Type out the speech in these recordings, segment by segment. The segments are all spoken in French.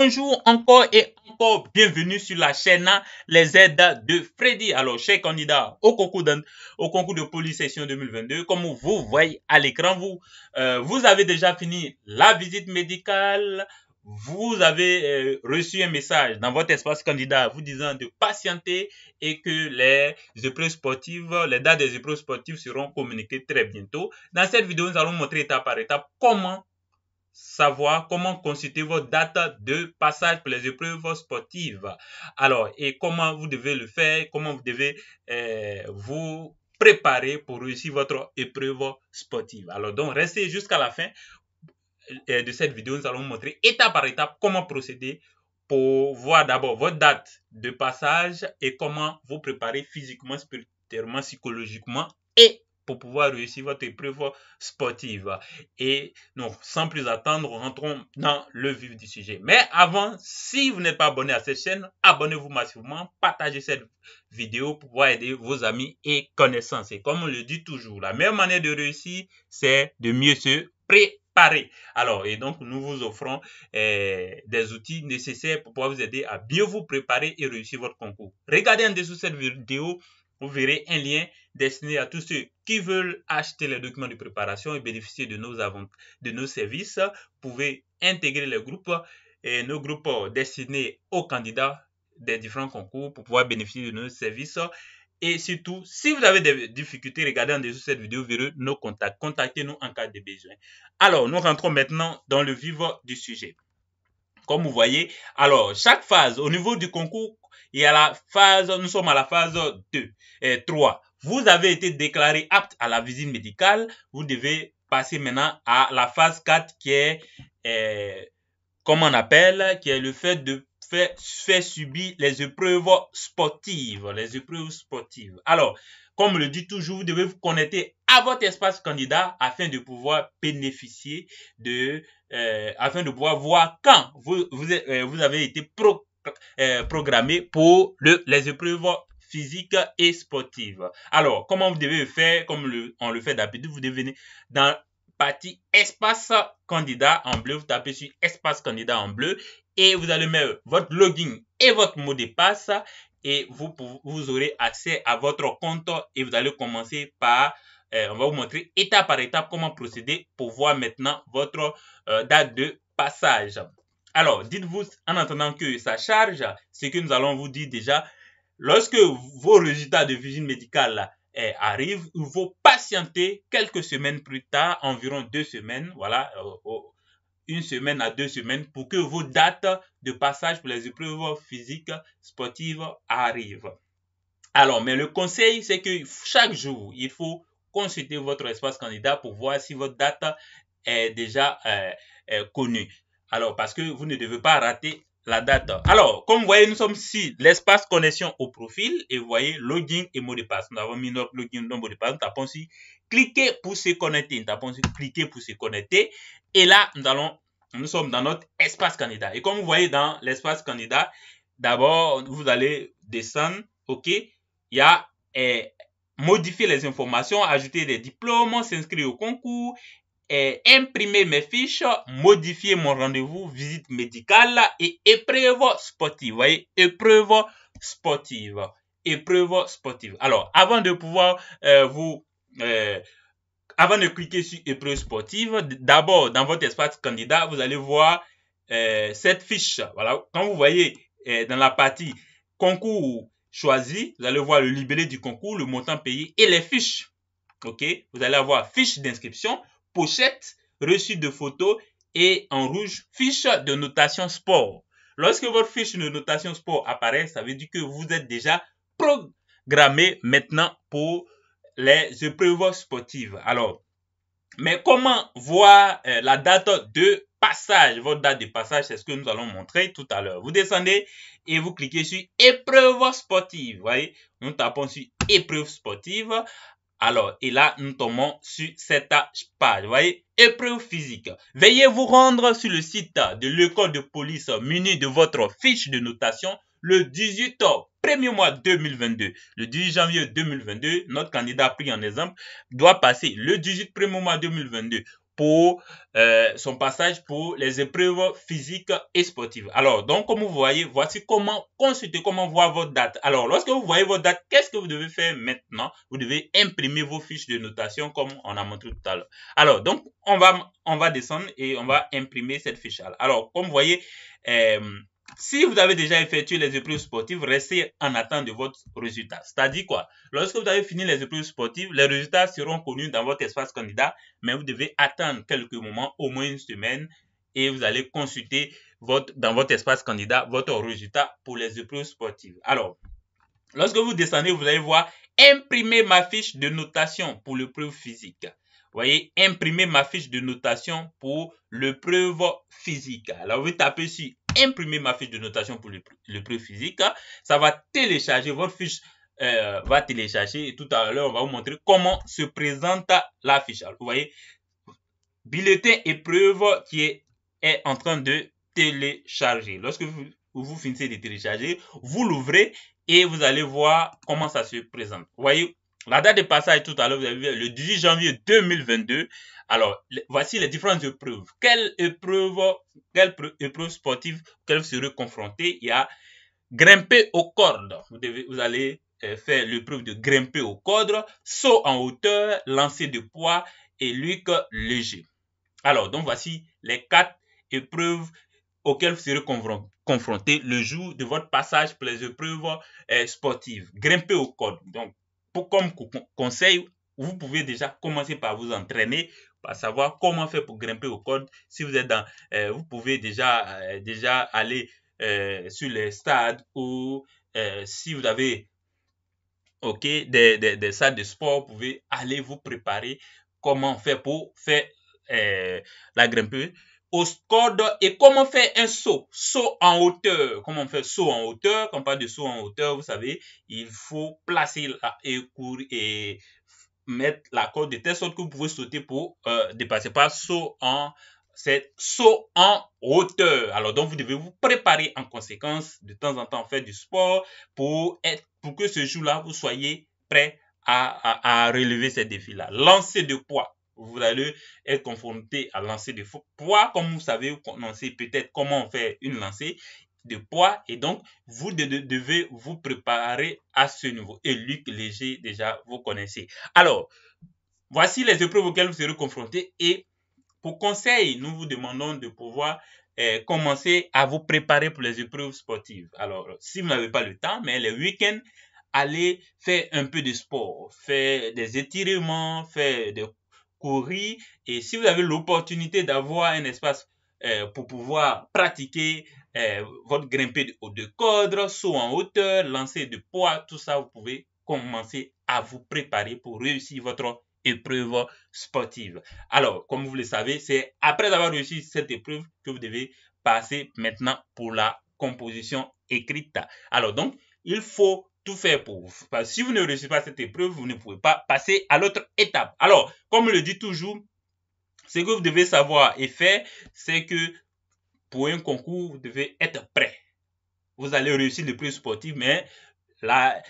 Bonjour encore et encore bienvenue sur la chaîne hein, Les aides de Freddy. Alors, chers candidats au concours de, au concours de police session 2022, comme vous voyez à l'écran, vous, euh, vous avez déjà fini la visite médicale. Vous avez euh, reçu un message dans votre espace candidat vous disant de patienter et que les épreuves sportives, les dates des épreuves sportives seront communiquées très bientôt. Dans cette vidéo, nous allons montrer étape par étape comment savoir comment consulter votre dates de passage pour les épreuves sportives. Alors, et comment vous devez le faire, comment vous devez euh, vous préparer pour réussir votre épreuve sportive. Alors, donc, restez jusqu'à la fin euh, de cette vidéo. Nous allons vous montrer étape par étape comment procéder pour voir d'abord votre date de passage et comment vous préparer physiquement, spirituellement, psychologiquement et pour pouvoir réussir votre épreuve sportive. Et non sans plus attendre, rentrons dans le vif du sujet. Mais avant, si vous n'êtes pas abonné à cette chaîne, abonnez-vous massivement, partagez cette vidéo pour pouvoir aider vos amis et connaissances. Et comme on le dit toujours, la meilleure manière de réussir, c'est de mieux se préparer. Alors, et donc, nous vous offrons eh, des outils nécessaires pour pouvoir vous aider à bien vous préparer et réussir votre concours. Regardez en dessous cette vidéo vous verrez un lien destiné à tous ceux qui veulent acheter les documents de préparation et bénéficier de nos, de nos services. Vous pouvez intégrer les groupes et nos groupes destinés aux candidats des différents concours pour pouvoir bénéficier de nos services. Et surtout, si vous avez des difficultés, regardez en dessous cette vidéo, verrez nos contacts. Contactez-nous en cas de besoin. Alors, nous rentrons maintenant dans le vif du sujet. Comme vous voyez, alors, chaque phase au niveau du concours et à la phase, nous sommes à la phase 2, et 3. Vous avez été déclaré apte à la visite médicale. Vous devez passer maintenant à la phase 4 qui est, euh, comment on appelle, qui est le fait de faire, subir les épreuves sportives. Les épreuves sportives. Alors, comme le dit toujours, vous devez vous connecter à votre espace candidat afin de pouvoir bénéficier de, euh, afin de pouvoir voir quand vous, vous euh, avez été pro, euh, programmé pour le, les épreuves physiques et sportives. Alors, comment vous devez faire, comme le, on le fait d'habitude, vous devenez dans partie espace candidat en bleu, vous tapez sur espace candidat en bleu et vous allez mettre votre login et votre mot de passe et vous, vous aurez accès à votre compte et vous allez commencer par, euh, on va vous montrer étape par étape comment procéder pour voir maintenant votre euh, date de passage. Alors, dites-vous en attendant que ça charge, ce que nous allons vous dire déjà, lorsque vos résultats de visite médicale eh, arrivent, il faut patienter quelques semaines plus tard, environ deux semaines, voilà, euh, oh, une semaine à deux semaines, pour que vos dates de passage pour les épreuves physiques sportives arrivent. Alors, mais le conseil, c'est que chaque jour, il faut consulter votre espace candidat pour voir si votre date est déjà euh, euh, connue. Alors, parce que vous ne devez pas rater la date. Alors, comme vous voyez, nous sommes ici, l'espace connexion au profil, et vous voyez, login et mot de passe. Nous avons mis notre login, notre mot de passe. Nous tapons ici, cliquez pour se connecter. Nous tapons ici, cliquez pour se connecter. Et là, nous allons, nous sommes dans notre espace candidat. Et comme vous voyez dans l'espace candidat, d'abord, vous allez descendre, OK? Il y a eh, modifier les informations, ajouter des diplômes, s'inscrire au concours, imprimer mes fiches, modifier mon rendez-vous, visite médicale et épreuve sportive. voyez, épreuve sportive. Épreuve sportive. Alors, avant de pouvoir euh, vous... Euh, avant de cliquer sur épreuve sportive, d'abord, dans votre espace candidat, vous allez voir euh, cette fiche. Voilà, quand vous voyez dans la partie concours choisi, vous allez voir le libellé du concours, le montant payé et les fiches. OK Vous allez avoir fiche d'inscription pochette, reçu de photos et en rouge, fiche de notation sport. Lorsque votre fiche de notation sport apparaît, ça veut dire que vous êtes déjà programmé maintenant pour les épreuves sportives. Alors, mais comment voir euh, la date de passage Votre date de passage, c'est ce que nous allons montrer tout à l'heure. Vous descendez et vous cliquez sur épreuve sportive. Voyez, nous tapons sur épreuve sportive. Alors, et là, nous tombons sur cette page. Vous voyez Épreuve physique. Veuillez vous rendre sur le site de l'école de police muni de votre fiche de notation le 18 premier mois 2022. Le 18 janvier 2022, notre candidat pris en exemple doit passer le 18 1er mois 2022 pour euh, son passage pour les épreuves physiques et sportives. Alors, donc, comme vous voyez, voici comment consulter, comment voir votre date. Alors, lorsque vous voyez votre date, qu'est-ce que vous devez faire maintenant Vous devez imprimer vos fiches de notation comme on a montré tout à l'heure. Alors, donc, on va, on va descendre et on va imprimer cette fiche. là Alors, comme vous voyez, euh, si vous avez déjà effectué les épreuves sportives, restez en attente de votre résultat. C'est-à-dire quoi Lorsque vous avez fini les épreuves sportives, les résultats seront connus dans votre espace candidat, mais vous devez attendre quelques moments, au moins une semaine, et vous allez consulter votre, dans votre espace candidat votre résultat pour les épreuves sportives. Alors, lorsque vous descendez, vous allez voir imprimer ma fiche de notation pour l'épreuve physique. Vous voyez, imprimer ma fiche de notation pour le l'épreuve physique. Alors, vous tapez sur imprimer ma fiche de notation pour le, physique. Hein. Ça va télécharger votre fiche. Euh, va télécharger et tout à l'heure on va vous montrer comment se présente la fiche. vous voyez, bulletin épreuve qui est, est en train de télécharger. Lorsque vous, vous finissez de télécharger, vous l'ouvrez et vous allez voir comment ça se présente. Vous voyez, la date de passage, tout à l'heure, vous avez vu, le 18 janvier 2022. Alors, voici les différentes épreuves. Quelle épreuve, quelle sportive, vous serez confronté Il y a grimper aux cordes. Vous, devez, vous allez euh, faire l'épreuve de grimper aux cordes, saut en hauteur, lancer de poids et luc léger. Alors, donc voici les quatre épreuves auxquelles vous serez confronté le jour de votre passage pour les épreuves euh, sportives. Grimper aux cordes. Donc, pour, comme conseil, vous pouvez déjà commencer par vous entraîner, par savoir comment faire pour grimper au code. Si vous êtes dans, euh, vous pouvez déjà, euh, déjà aller euh, sur les stades ou si vous avez ok des, des, des, salles de sport, vous pouvez aller vous préparer comment faire pour faire la grimper au et comment faire un saut, saut en hauteur. Comment on fait saut en hauteur Quand on parle de saut en hauteur, vous savez, il faut placer la, et, courir, et mettre la corde de telle sorte que vous pouvez sauter pour euh, dépasser. Pas saut en saut en hauteur. Alors donc vous devez vous préparer en conséquence de temps en temps faire du sport pour être pour que ce jour-là vous soyez prêt à, à relever ces défis-là. Lancer de poids vous allez être confronté à lancer de poids, comme vous savez, vous connaissez peut-être comment faire une lancée de poids et donc vous devez vous préparer à ce niveau. Et Luc Léger, déjà, vous connaissez. Alors, voici les épreuves auxquelles vous serez confronté. et pour conseil, nous vous demandons de pouvoir eh, commencer à vous préparer pour les épreuves sportives. Alors, si vous n'avez pas le temps, mais le week end allez faire un peu de sport, faire des étirements, faire des courir. Et si vous avez l'opportunité d'avoir un espace euh, pour pouvoir pratiquer euh, votre grimper de cordre, saut en hauteur, lancer de poids, tout ça, vous pouvez commencer à vous préparer pour réussir votre épreuve sportive. Alors, comme vous le savez, c'est après avoir réussi cette épreuve que vous devez passer maintenant pour la composition écrite. Alors, donc, il faut tout faire pour vous. Parce si vous ne réussissez pas cette épreuve, vous ne pouvez pas passer à l'autre étape. Alors, comme je le dis toujours, ce que vous devez savoir et faire, c'est que pour un concours, vous devez être prêt. Vous allez réussir plus sportive, mais la,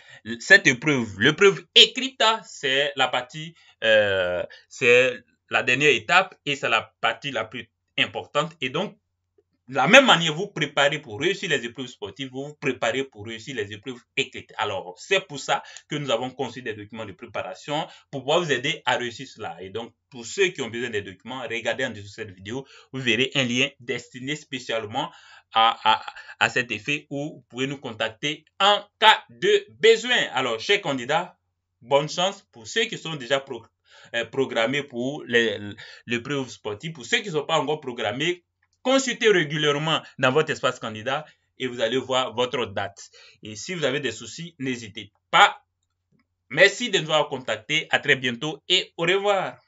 cette épreuve, l'épreuve écrite, c'est la partie, euh, c'est la dernière étape et c'est la partie la plus importante. Et donc, de la même manière, vous préparez pour réussir les épreuves sportives, vous vous préparez pour réussir les épreuves écrites. Alors, c'est pour ça que nous avons conçu des documents de préparation pour pouvoir vous aider à réussir cela. Et donc, pour ceux qui ont besoin des documents, regardez en dessous de cette vidéo, vous verrez un lien destiné spécialement à, à, à cet effet où vous pouvez nous contacter en cas de besoin. Alors, chers candidats, bonne chance pour ceux qui sont déjà euh, programmés pour épreuves sportives. Pour ceux qui ne sont pas encore programmés, Consultez régulièrement dans votre espace candidat et vous allez voir votre date. Et si vous avez des soucis, n'hésitez pas. Merci de nous avoir contactés. À très bientôt et au revoir.